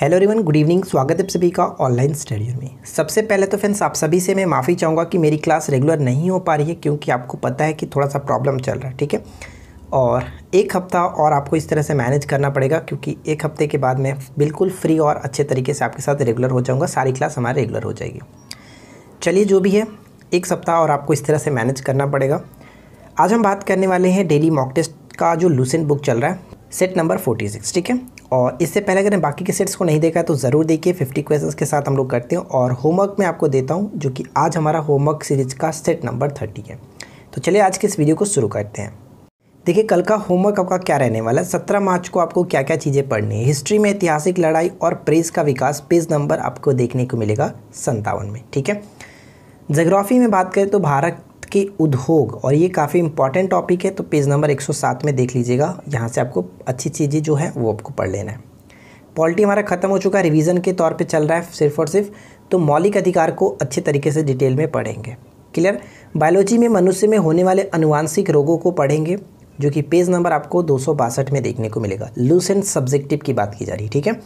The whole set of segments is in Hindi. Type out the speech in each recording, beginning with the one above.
हेलो एवरीवन गुड इवनिंग स्वागत है आप सभी का ऑनलाइन स्टडियो में सबसे पहले तो फ्रेंड्स आप सभी से मैं माफ़ी चाहूँगा कि मेरी क्लास रेगुलर नहीं हो पा रही है क्योंकि आपको पता है कि थोड़ा सा प्रॉब्लम चल रहा है ठीक है और एक हफ़्ता और आपको इस तरह से मैनेज करना पड़ेगा क्योंकि एक हफ़्ते के बाद मैं बिल्कुल फ्री और अच्छे तरीके से आपके साथ रेगुलर हो जाऊँगा सारी क्लास हमारी रेगुलर हो जाएगी चलिए जो भी है एक सप्ताह और आपको इस तरह से मैनेज करना पड़ेगा आज हम बात करने वाले हैं डेली मॉक टेस्ट का जो लूसेंट बुक चल रहा है सेट नंबर 46 ठीक है और इससे पहले अगर बाकी के सेट्स को नहीं देखा तो ज़रूर देखिए 50 क्वेश्चंस के साथ हम लोग करते हैं और होमवर्क मैं आपको देता हूँ जो कि आज हमारा होमवर्क सीरीज का सेट नंबर थर्टी है तो चलिए आज के इस वीडियो को शुरू करते हैं देखिए कल का होमवर्क आपका क्या रहने वाला है सत्रह मार्च को आपको क्या क्या चीज़ें पढ़नी है हिस्ट्री में ऐतिहासिक लड़ाई और प्रेस का विकास पेज नंबर आपको देखने को मिलेगा संतावन में ठीक है जोग्राफी में बात करें तो भारत के उद्योग और ये काफ़ी इंपॉर्टेंट टॉपिक है तो पेज नंबर 107 में देख लीजिएगा यहाँ से आपको अच्छी चीज़ें जो है वो आपको पढ़ लेना है पॉलिटी हमारा खत्म हो चुका है रिविजन के तौर पर चल रहा है सिर्फ और सिर्फ तो मौलिक अधिकार को अच्छे तरीके से डिटेल में पढ़ेंगे क्लियर बायोलॉजी में मनुष्य में होने वाले अनुवांशिक रोगों को पढ़ेंगे जो कि पेज नंबर आपको दो में देखने को मिलेगा लूसेंट सब्जेक्टिव की बात की जा रही है ठीक है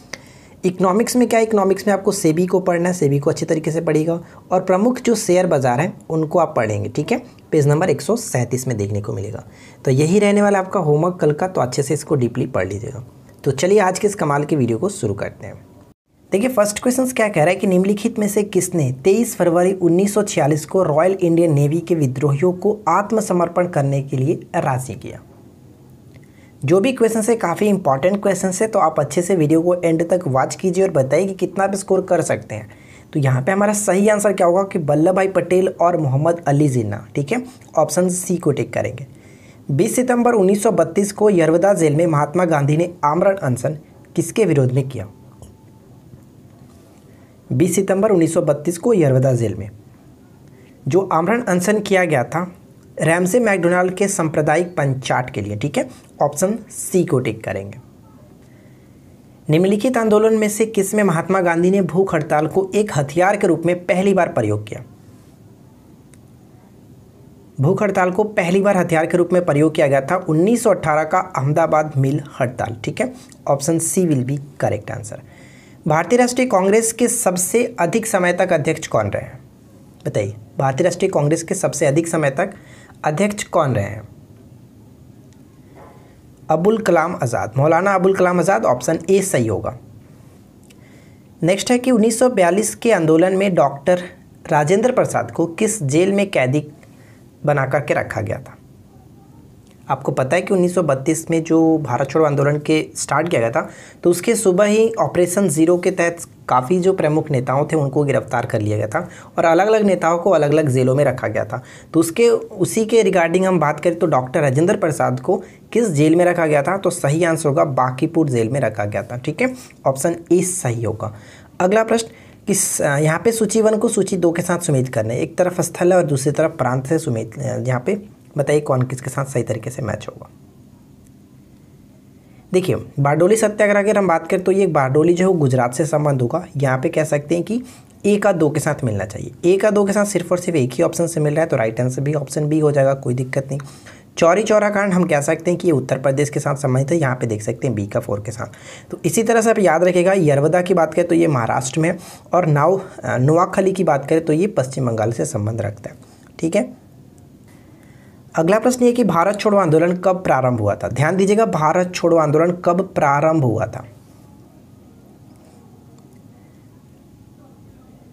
इकोनॉमिक्स में क्या इकोनॉमिक्स में आपको सेबी को पढ़ना है सेबी को अच्छे तरीके से पढ़ेगा और प्रमुख जो शेयर बाज़ार हैं उनको आप पढ़ेंगे ठीक है पेज नंबर एक में देखने को मिलेगा तो यही रहने वाला आपका होमवर्क कल का तो अच्छे से इसको डीपली पढ़ लीजिएगा तो चलिए आज के इस कमाल के वीडियो को शुरू करते हैं देखिए फर्स्ट क्वेश्चन क्या कह रहा है कि निम्नलिखित में से किसने 23 फरवरी 1946 को रॉयल इंडियन नेवी के विद्रोहियों को आत्मसमर्पण करने के लिए राजी किया जो भी क्वेश्चन है काफ़ी इंपॉर्टेंट क्वेश्चन है तो आप अच्छे से वीडियो को एंड तक वॉच कीजिए और बताइए कि कितना आप स्कोर कर सकते हैं तो यहाँ पे हमारा सही आंसर क्या होगा कि वल्लभ भाई पटेल और मोहम्मद अली जिन्ना ठीक है ऑप्शन सी को टिक करेंगे 20 सितंबर 1932 को यरवदा जेल में महात्मा गांधी ने आमरण अनशन किसके विरोध में किया 20 सितंबर 1932 को यरवदा जेल में जो आमरण अनशन किया गया था रैमसे मैकडोनाल्ड के सांप्रदायिक पंचाट के लिए ठीक है ऑप्शन सी को टिक करेंगे निम्नलिखित आंदोलन में से किस में महात्मा गांधी ने भूख हड़ताल को एक हथियार के रूप में पहली बार प्रयोग किया भूख हड़ताल को पहली बार हथियार के रूप में प्रयोग किया गया था 1918 का अहमदाबाद मिल हड़ताल ठीक है option C will be correct answer Bharatiya Rashtriya Congress के सबसे अधिक समय तक अध्यक्ष कौन रहे बताइए भारतीय राष्ट्रीय कांग्रेस के सबसे अधिक समय तक अध्यक्ष कौन रहे हैं अबुल कलाम आज़ाद मौलाना अबुल कलाम आज़ाद ऑप्शन ए सही होगा नेक्स्ट है कि 1942 के आंदोलन में डॉक्टर राजेंद्र प्रसाद को किस जेल में कैदी बना करके रखा गया था आपको पता है कि 1932 में जो भारत छोड़ो आंदोलन के स्टार्ट किया गया था तो उसके सुबह ही ऑपरेशन ज़ीरो के तहत काफ़ी जो प्रमुख नेताओं थे उनको गिरफ्तार कर लिया गया था और अलग अलग नेताओं को अलग अलग जेलों में रखा गया था तो उसके उसी के रिगार्डिंग हम बात करें तो डॉक्टर राजेंद्र प्रसाद को किस जेल में रखा गया था तो सही आंसर होगा बाकीपुर जेल में रखा गया था ठीक है ऑप्शन ए सही होगा अगला प्रश्न किस यहाँ पे सूची वन को सूची दो के साथ सुमित करने एक तरफ स्थल है और दूसरी तरफ प्रांत से सुमित यहाँ पे बताइए कौन किसके साथ सही तरीके से मैच होगा देखिए बारडोली सत्याग्रह अगर हम बात करें तो ये बारडोली जो है गुजरात से संबंध होगा यहाँ पे कह सकते हैं कि ए का दो के साथ मिलना चाहिए ए का दो के साथ सिर्फ और सिर्फ एक ही ऑप्शन से मिल रहा है तो राइट आंसर भी ऑप्शन बी हो जाएगा कोई दिक्कत नहीं चौरी चौरा कांड हम कह सकते हैं कि ये उत्तर प्रदेश के साथ संबंधित है यहाँ पे देख सकते हैं बी का फोर के साथ तो इसी तरह से आप याद रखेगा यरवदा की बात करें तो ये महाराष्ट्र में और नाव नोआखली की बात करें तो ये पश्चिम बंगाल से संबंध रखता है ठीक है अगला प्रश्न ये कि भारत छोड़ो आंदोलन कब प्रारंभ हुआ था ध्यान दीजिएगा भारत छोड़ो आंदोलन कब प्रारंभ हुआ था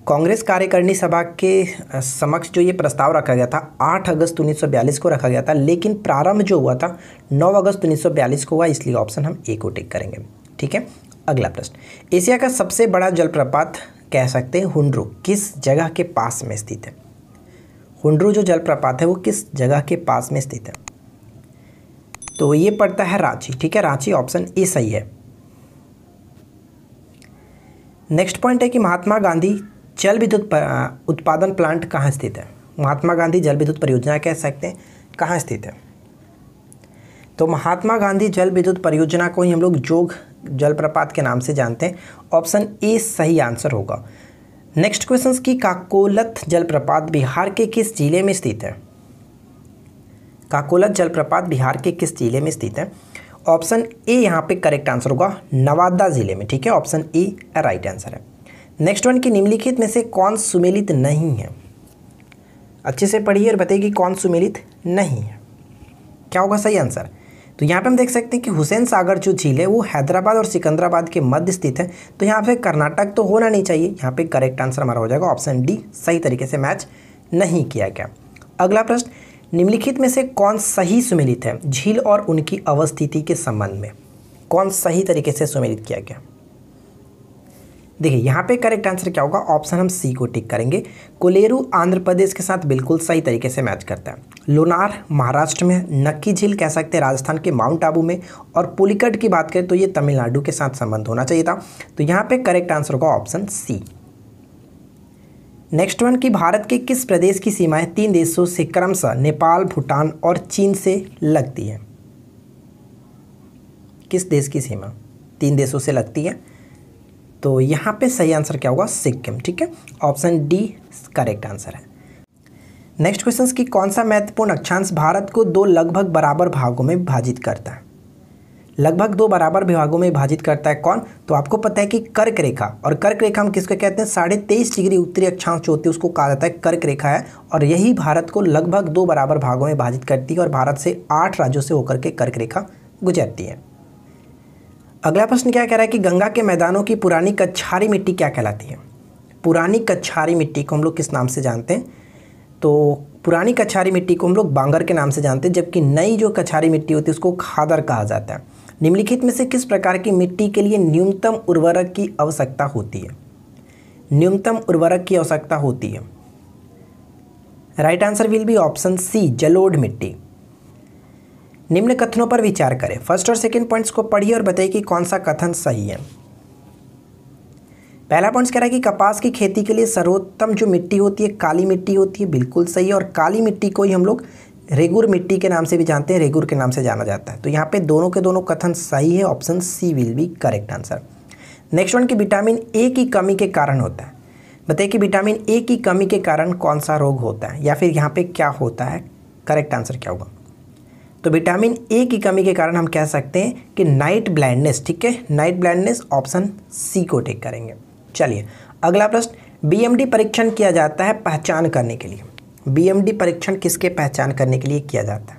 कांग्रेस कार्यकारिणी सभा के समक्ष जो ये प्रस्ताव रखा गया था 8 अगस्त 1942 को रखा गया था लेकिन प्रारंभ जो हुआ था 9 अगस्त 1942 को हुआ इसलिए ऑप्शन हम ए को टिक करेंगे ठीक है अगला प्रश्न एशिया का सबसे बड़ा जलप्रपात कह सकते हैं हुनरू किस जगह के पास में स्थित है हुंडरू जो जलप्रपात है वो किस जगह के पास में स्थित है तो ये पड़ता है रांची ठीक है रांची ऑप्शन ए सही है नेक्स्ट पॉइंट है कि महात्मा गांधी जल विद्युत उत्पादन प्लांट कहाँ स्थित है महात्मा गांधी जल विद्युत परियोजना कह सकते हैं कहाँ स्थित है तो महात्मा गांधी जल विद्युत परियोजना को ही हम लोग जोग जलप्रपात के नाम से जानते हैं ऑप्शन ए सही आंसर होगा नेक्स्ट क्वेश्चन की काकोलत जलप्रपात बिहार के किस जिले में स्थित है काकोलत जलप्रपात बिहार के किस जिले में स्थित है ऑप्शन ए यहाँ पे करेक्ट आंसर होगा नवादा ज़िले में ठीक है ऑप्शन ए राइट आंसर है नेक्स्ट वन की निम्नलिखित में से कौन सुमेलित नहीं है अच्छे से पढ़िए और बताइए कि कौन सुमेलित नहीं है क्या होगा सही आंसर तो यहाँ पे हम देख सकते हैं कि हुसैन सागर जो झील है वो हैदराबाद और सिकंदराबाद के मध्य स्थित है तो यहाँ पे कर्नाटक तो होना नहीं चाहिए यहाँ पे करेक्ट आंसर हमारा हो जाएगा ऑप्शन डी सही तरीके से मैच नहीं किया गया अगला प्रश्न निम्नलिखित में से कौन सही सुमिलित है झील और उनकी अवस्थिति के संबंध में कौन सही तरीके से सुमिलित किया गया देखिए यहाँ पे करेक्ट आंसर क्या होगा ऑप्शन हम सी को टिक करेंगे कोलेरू आंध्र प्रदेश के साथ बिल्कुल सही तरीके से मैच करता है लोनार महाराष्ट्र में नक्की झील कह सकते हैं राजस्थान के माउंट आबू में और पुलिकट की बात करें तो ये तमिलनाडु के साथ संबंध होना चाहिए था तो यहाँ पे करेक्ट आंसर होगा ऑप्शन सी नेक्स्ट वन की भारत के किस प्रदेश की सीमाएं तीन देशों से क्रमशः नेपाल भूटान और चीन से लगती है किस देश की सीमा तीन देशों से लगती है तो यहाँ पे सही आंसर क्या होगा सिक्किम ठीक है ऑप्शन डी करेक्ट आंसर है नेक्स्ट क्वेश्चन की कौन सा महत्वपूर्ण अक्षांश भारत को दो लगभग बराबर भागों में विभाजित करता है लगभग दो बराबर विभागों में विभाजित करता है कौन तो आपको पता है कि कर्क रेखा और कर्क रेखा हम किसको कहते हैं साढ़े तेईस डिग्री उत्तरी अक्षांश जो होती है उसको कहा जाता है कर्क रेखा है और यही भारत को लगभग दो बराबर भागों में विभाजित करती है और भारत से आठ राज्यों से होकर के कर्क रेखा गुजरती है अगला प्रश्न क्या कह रहा है कि गंगा के मैदानों की पुरानी कच्छारी मिट्टी क्या कहलाती है पुरानी कच्छारी मिट्टी को हम लोग किस नाम से जानते हैं तो पुरानी कच्छारी मिट्टी को हम लोग बांगर के नाम से जानते हैं जबकि नई जो कछारी मिट्टी होती है उसको खादर कहा जाता है निम्नलिखित में से किस प्रकार की मिट्टी के लिए न्यूनतम उर्वरक की आवश्यकता होती है न्यूनतम उर्वरक की आवश्यकता होती है right answer will be option C जलोढ़ मिट्टी निम्न कथनों पर विचार करें फर्स्ट और सेकेंड पॉइंट्स को पढ़िए और बताइए कि कौन सा कथन सही है पहला पॉइंट्स कह रहा है कि कपास की खेती के लिए सर्वोत्तम जो मिट्टी होती है काली मिट्टी होती है बिल्कुल सही है और काली मिट्टी को ही हम लोग रेगुर मिट्टी के नाम से भी जानते हैं रेगुर के नाम से जाना जाता है तो यहाँ पे दोनों के दोनों कथन सही है option C will be correct answer next one की विटामिन ए की कमी के कारण होता है बताइए कि विटामिन ए की कमी के कारण कौन सा रोग होता है या फिर यहाँ पे क्या होता है करेक्ट आंसर क्या होगा तो विटामिन ए की कमी के कारण हम कह सकते हैं कि नाइट ब्लाइंडनेस ठीक है नाइट ब्लाइंडनेस ऑप्शन सी को टेक करेंगे चलिए अगला प्रश्न बीएमडी परीक्षण किया जाता है पहचान करने के लिए बीएमडी परीक्षण किसके पहचान करने के लिए किया जाता है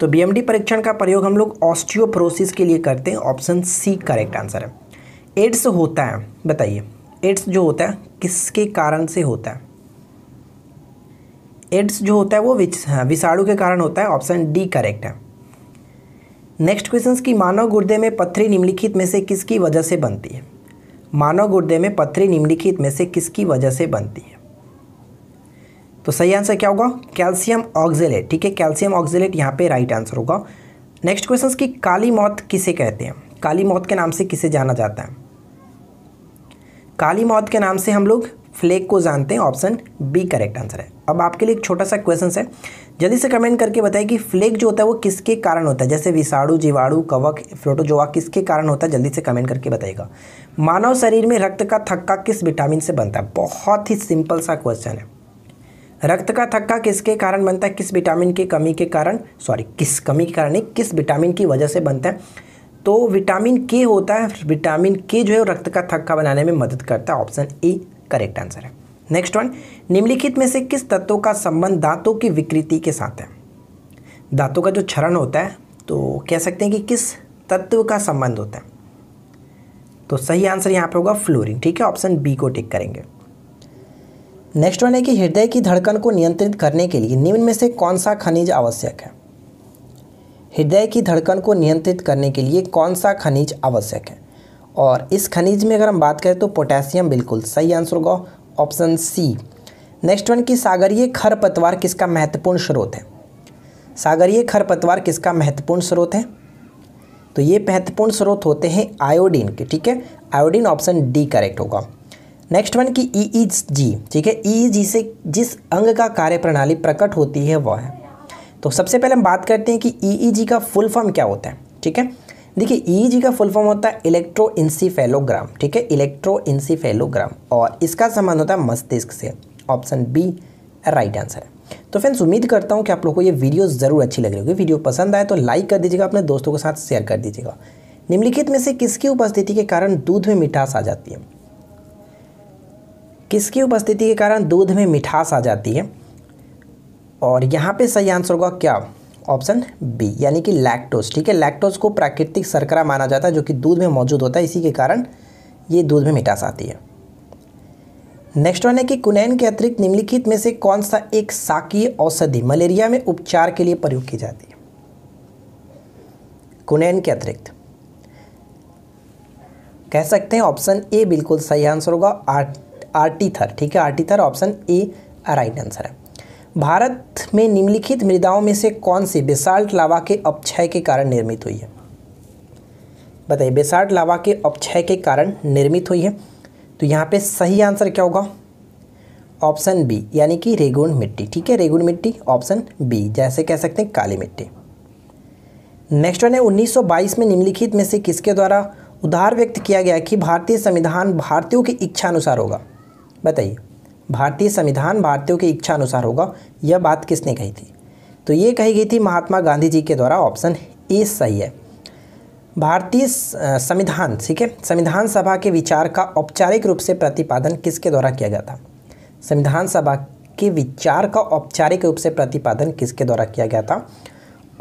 तो बीएमडी परीक्षण का प्रयोग हम लोग ऑस्टियोप्रोसिस के लिए करते हैं ऑप्शन सी करेक्ट आंसर है एड्स होता है बताइए एड्स जो होता है किसके कारण से होता है एड्स जो होता है वो विच हाँ विषाणु के कारण होता है ऑप्शन डी करेक्ट है नेक्स्ट क्वेश्चन की मानव गुर्दे में पथरी निम्नलिखित में से किसकी वजह से बनती है मानव गुर्दे में पथरी निम्नलिखित में से किसकी वजह से बनती है तो सही आंसर क्या होगा कैल्शियम ऑक्जेलेट ठीक है कैल्शियम ऑक्जेलेट यहाँ पे राइट आंसर होगा नेक्स्ट क्वेश्चन की काली मौत किसे कहते हैं काली मौत के नाम से किसे जाना जाता है काली मौत के नाम से हम लोग फ्लेक को जानते हैं ऑप्शन बी करेक्ट आंसर है अब आपके लिए एक छोटा सा क्वेश्चन है जल्दी से कमेंट करके बताएं कि फ्लेक जो होता है वो किसके कारण होता है जैसे विषाणु जीवाणु कवक फ्लोटोजोआ किसके कारण होता है जल्दी से कमेंट करके बताएगा मानव शरीर में रक्त का थक्का किस विटामिन से बनता है बहुत ही सिंपल सा क्वेश्चन है रक्त का थक्का किसके कारण बनता है किस विटामिन की कमी के कारण सॉरी किस कमी के कारण किस विटामिन की वजह से बनता है तो विटामिन के होता है विटामिन के जो है रक्त का थक्का बनाने में मदद करता है ऑप्शन ए करेक्ट आंसर है नेक्स्ट वन निम्नलिखित में से किस तत्वों का संबंध दांतों की विकृति के साथ है दांतों का जो क्षरण होता है तो कह सकते हैं कि किस तत्व का संबंध होता है तो सही आंसर यहाँ पे होगा फ्लोरिन ठीक है ऑप्शन बी को टिक करेंगे नेक्स्ट वन है कि हृदय की धड़कन को नियंत्रित करने के लिए निम्न में से कौन सा खनिज आवश्यक है हृदय की धड़कन को नियंत्रित करने के लिए कौन सा खनिज आवश्यक है और इस खनिज में अगर हम बात करें तो पोटेशियम बिल्कुल सही आंसर होगा ऑप्शन सी नेक्स्ट वन की सागरीय खरपतवार किसका महत्वपूर्ण स्रोत है सागरीय खरपतवार किसका महत्वपूर्ण स्रोत है तो ये महत्वपूर्ण स्रोत होते हैं आयोडीन के ठीक है आयोडीन ऑप्शन डी करेक्ट होगा नेक्स्ट वन की ई e जी e ठीक है ई e जी से जिस अंग का कार्य प्रणाली प्रकट होती है वह है तो सबसे पहले हम बात करते हैं कि ई जी का फुल फॉर्म क्या होता है ठीक है देखिए ईजी e का फुल फॉर्म होता है इलेक्ट्रो इंसीफेलोग्राम ठीक है इलेक्ट्रो इंसीफेलोग्राम और इसका संबंध होता है मस्तिष्क से ऑप्शन बी राइट आंसर तो फ्रेंड्स उम्मीद करता हूँ कि आप लोगों को ये वीडियो ज़रूर अच्छी लग रही होगी वीडियो पसंद आए तो लाइक कर दीजिएगा अपने दोस्तों के साथ शेयर कर दीजिएगा निम्नलिखित में से किसकी उपस्थिति के कारण दूध में मिठास आ जाती है किसकी उपस्थिति के कारण दूध में मिठास आ जाती है और यहाँ पे सही आंसर होगा क्या ऑप्शन बी यानी कि लैक्टोज ठीक है लैक्टोज को प्राकृतिक शर्करा माना जाता है जो कि दूध में मौजूद होता है इसी के कारण ये दूध में मिठास आती है नेक्स्ट वन है कि कुनैन के अतिरिक्त निम्नलिखित में से कौन सा एक साकीय औषधि मलेरिया में उपचार के लिए प्रयोग की जाती है कुनैन के अतिरिक्त कह सकते हैं ऑप्शन ए बिल्कुल सही आंसर होगा आर्ट आर्टीथर ठीक है arteether option A right answer है भारत में निम्नलिखित मृदाओं में से कौन सी बेसाल्ट लावा के अपक्षय के कारण निर्मित हुई है बताइए बेसाल्ट लावा के अपक्षय के कारण निर्मित हुई है तो यहाँ पे सही आंसर क्या होगा ऑप्शन बी यानी कि रेगुण मिट्टी ठीक है रेगुण मिट्टी ऑप्शन बी जैसे कह सकते हैं काली मिट्टी नेक्स्ट वन है उन्नीस में निम्नलिखित में से किसके द्वारा उधार व्यक्त किया गया कि भारतीय संविधान भारतीयों की इच्छा अनुसार होगा बताइए भारतीय संविधान भारतीयों की इच्छा अनुसार होगा यह बात किसने कही थी तो ये कही गई थी महात्मा गांधी जी के द्वारा ऑप्शन ए सही है भारतीय संविधान ठीक है संविधान सभा के विचार का औपचारिक रूप से प्रतिपादन किसके द्वारा किया गया था संविधान सभा के विचार का औपचारिक रूप से प्रतिपादन किसके द्वारा किया गया था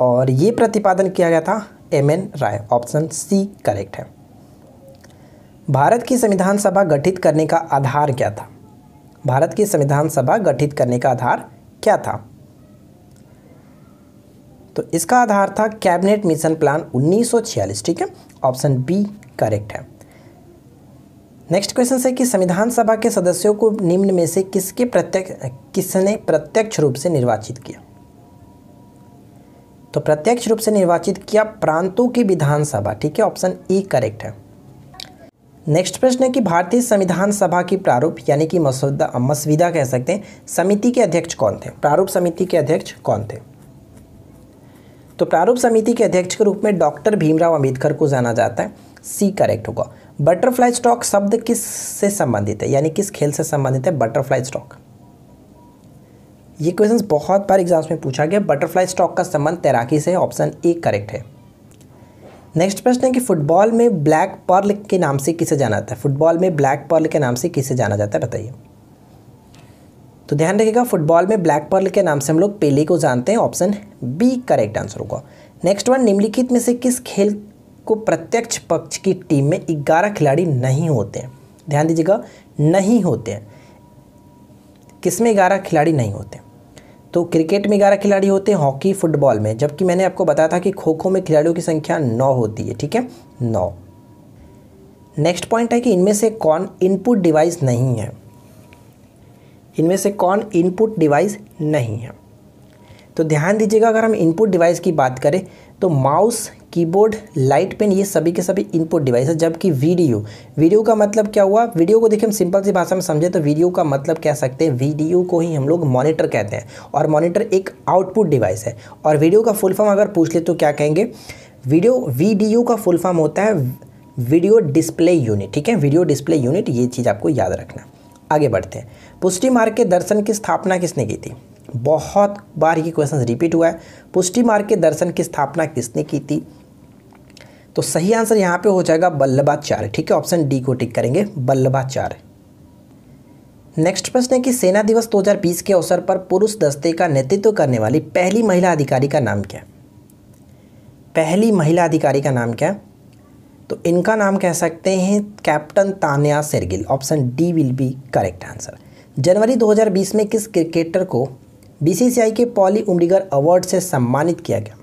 और ये प्रतिपादन किया गया था M N Roy option C correct है भारत की संविधान सभा गठित करने का आधार क्या था भारत की संविधान सभा गठित करने का आधार क्या था तो इसका आधार था कैबिनेट मिशन प्लान 1946 ठीक है ऑप्शन बी करेक्ट है नेक्स्ट क्वेश्चन है कि संविधान सभा के सदस्यों को निम्न में से किसके प्रत्यक्ष किसने प्रत्यक्ष रूप से निर्वाचित किया तो प्रत्यक्ष रूप से निर्वाचित किया प्रांतों की विधानसभा ठीक है ऑप्शन ई करेक्ट है नेक्स्ट प्रश्न है कि भारतीय संविधान सभा की प्रारूप यानी कि मसौदा मसविदा कह सकते हैं समिति के अध्यक्ष कौन थे प्रारूप समिति के अध्यक्ष कौन थे तो प्रारूप समिति के अध्यक्ष के रूप में डॉक्टर भीमराव अंबेडकर को जाना जाता है सी करेक्ट होगा बटरफ्लाई स्टॉक शब्द किस से संबंधित है यानी किस खेल से संबंधित है बटरफ्लाई स्टॉक ये क्वेश्चन बहुत बार एग्जाम्स में पूछा गया बटरफ्लाई स्टॉक का संबंध तैराकी से ऑप्शन ए करेक्ट है नेक्स्ट प्रश्न है कि फुटबॉल में ब्लैक पर्ल के नाम से किसे जाना जाता है फुटबॉल में ब्लैक पर्ल के नाम से किसे जाना जाता है बताइए तो ध्यान रखिएगा फुटबॉल में ब्लैक पर्ल के नाम से हम लोग पेले को जानते हैं ऑप्शन बी करेक्ट आंसर होगा नेक्स्ट वन निम्नलिखित में से किस खेल को प्रत्यक्ष पक्ष की टीम में ग्यारह खिलाड़ी नहीं होते हैं ध्यान दीजिएगा नहीं होते हैं किसमें ग्यारह खिलाड़ी नहीं होते हैं तो क्रिकेट में ग्यारह खिलाड़ी होते हैं हॉकी फुटबॉल में जबकि मैंने आपको बताया था कि खो खो में खिलाड़ियों की संख्या नौ होती है ठीक है नौ नेक्स्ट पॉइंट है कि इनमें से कौन इनपुट डिवाइस नहीं है इनमें से कौन इनपुट डिवाइस नहीं है तो ध्यान दीजिएगा अगर हम इनपुट डिवाइस की बात करें तो माउस कीबोर्ड लाइट पेन ये सभी के सभी इनपुट डिवाइस है जबकि वीडियो वीडियो का मतलब क्या हुआ वीडियो को देखिए हम सिंपल सी भाषा में समझें तो वीडियो का मतलब कह सकते हैं वीडियो को ही हम लोग मॉनिटर कहते हैं और मॉनिटर एक आउटपुट डिवाइस है और वीडियो का फुल फॉर्म अगर पूछ ले तो क्या कहेंगे वीडियो वीडियो का फुल फॉर्म होता है वीडियो डिस्प्ले यूनिट ठीक है वीडियो डिस्प्ले यूनिट ये चीज़ आपको याद रखना आगे बढ़ते हैं पुष्टि मार्ग के दर्शन की स्थापना किसने की थी बहुत बार ये क्वेश्चन रिपीट हुआ है पुष्टि मार्ग के दर्शन की स्थापना किसने की थी तो सही आंसर यहाँ पे हो जाएगा बल्लभाचार्य ठीक है ऑप्शन डी को टिक करेंगे बल्लभाचार्य नेक्स्ट प्रश्न है कि सेना दिवस 2020 के अवसर पर पुरुष दस्ते का नेतृत्व करने वाली पहली महिला अधिकारी का नाम क्या पहली महिला अधिकारी का नाम क्या तो इनका नाम कह सकते हैं captain Tanya Shergill option D will be correct answer जनवरी 2020 में किस क्रिकेटर को बीसीसीआई के पॉली उमरीगर अवार्ड से सम्मानित किया गया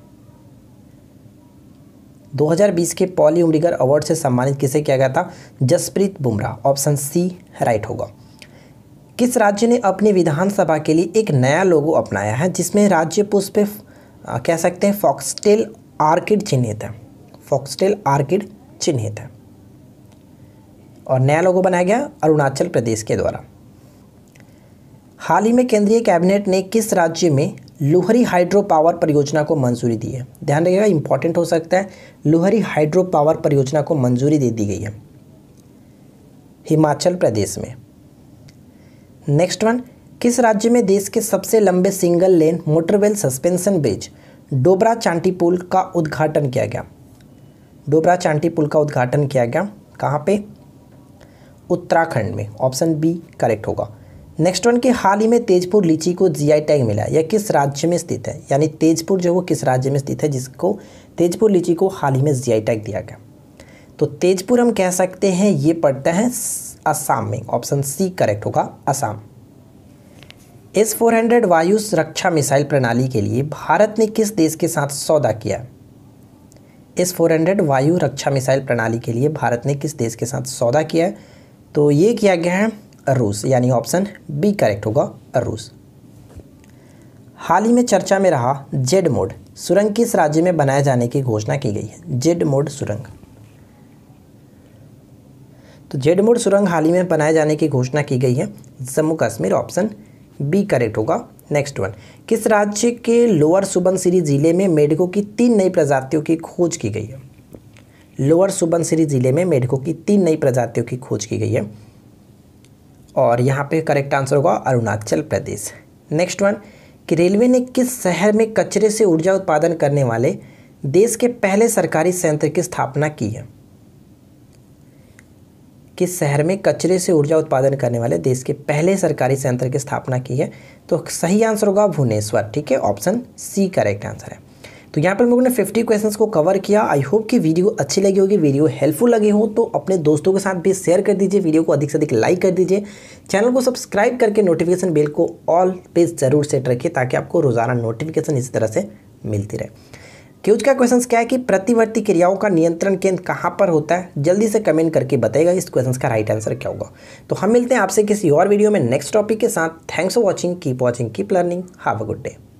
2020 के पॉली उमरीगर अवार्ड से सम्मानित किसे किया गया था Jasprit Bumrah option C right होगा किस राज्य ने अपनी विधानसभा के लिए एक नया लोगो अपनाया है जिसमें राज्य पुष्प कह सकते हैं फॉक्सटेल आर्किड चिन्हित है फॉक्सटेल आर्किड चिन्हित है और नया लोगो बनाया गया अरुणाचल प्रदेश के द्वारा हाल ही में केंद्रीय कैबिनेट ने किस राज्य में लोहरी हाइड्रो पावर परियोजना को मंजूरी दी है ध्यान रखिएगा इंपॉर्टेंट हो सकता है लोहरी हाइड्रो पावर परियोजना को मंजूरी दे दी गई है हिमाचल प्रदेश में नेक्स्ट वन किस राज्य में देश के सबसे लंबे single lane motorable suspension bridge Dobra Chanti पुल का उद्घाटन किया गया डोबरा चांटी पुल का उद्घाटन किया गया कहाँ पे उत्तराखंड में ऑप्शन बी करेक्ट होगा नेक्स्ट वन के हाल ही में तेजपुर लीची को जीआई टैग मिला या किस राज्य में स्थित है यानी तेजपुर जो वो किस राज्य में स्थित है जिसको तेजपुर लीची को हाल ही में जीआई टैग दिया गया तो तेजपुर हम कह सकते हैं ये पड़ता है असम में ऑप्शन सी करेक्ट होगा असम एस फोर हंड्रेड वायु सुरक्षा मिसाइल प्रणाली के लिए भारत ने किस देश के साथ सौदा किया एस फोर हंड्रेड वायु रक्षा मिसाइल प्रणाली के लिए भारत ने किस देश के साथ सौदा किया है तो ये किया गया है रूस यानी ऑप्शन बी करेक्ट होगा रूस हाल ही में चर्चा में रहा जेड मोड सुरंग किस राज्य में बनाए जाने की घोषणा की गई है जेड मोड सुरंग तो जेड मोड सुरंग हाल ही में बनाए जाने की घोषणा की गई है Jammu Kashmir option B correct होगा नेक्स्ट वन किस राज्य के लोअर सुबनसिरी जिले में मेढकों की तीन नई प्रजातियों की खोज की गई है लोअर सुबनसिरी जिले में मेढकों की तीन नई प्रजातियों की खोज की गई है और यहाँ पे करेक्ट आंसर होगा अरुणाचल प्रदेश नेक्स्ट वन कि रेलवे ने किस शहर में कचरे से ऊर्जा उत्पादन करने वाले देश के पहले सरकारी संयंत्र की स्थापना की है किस शहर में कचरे से ऊर्जा उत्पादन करने वाले देश के पहले सरकारी संयंत्र की स्थापना की है तो सही आंसर होगा भुवनेश्वर ठीक है ऑप्शन सी करेक्ट आंसर है तो यहाँ पर हम लोगों ने 50 क्वेश्चंस को कवर किया आई होप कि वीडियो अच्छी लगी होगी वीडियो हेल्पफुल लगी हो तो अपने दोस्तों के साथ भी शेयर कर दीजिए वीडियो को अधिक से अधिक लाइक कर दीजिए चैनल को सब्सक्राइब करके नोटिफिकेशन बेल को ऑल पे ज़रूर सेट रखिए ताकि आपको रोज़ाना नोटिफिकेशन इसी तरह से मिलती रहे क्यूज का क्वेश्चन क्या है कि प्रतिवर्ती क्रियाओं का नियंत्रण केंद्र कहाँ पर होता है जल्दी से कमेंट करके बताएगा इस क्वेश्चन का राइट आंसर क्या होगा तो हम मिलते हैं आपसे किसी और वीडियो में नेक्स्ट टॉपिक के साथ thanks for watching keep watching keep learning have a good day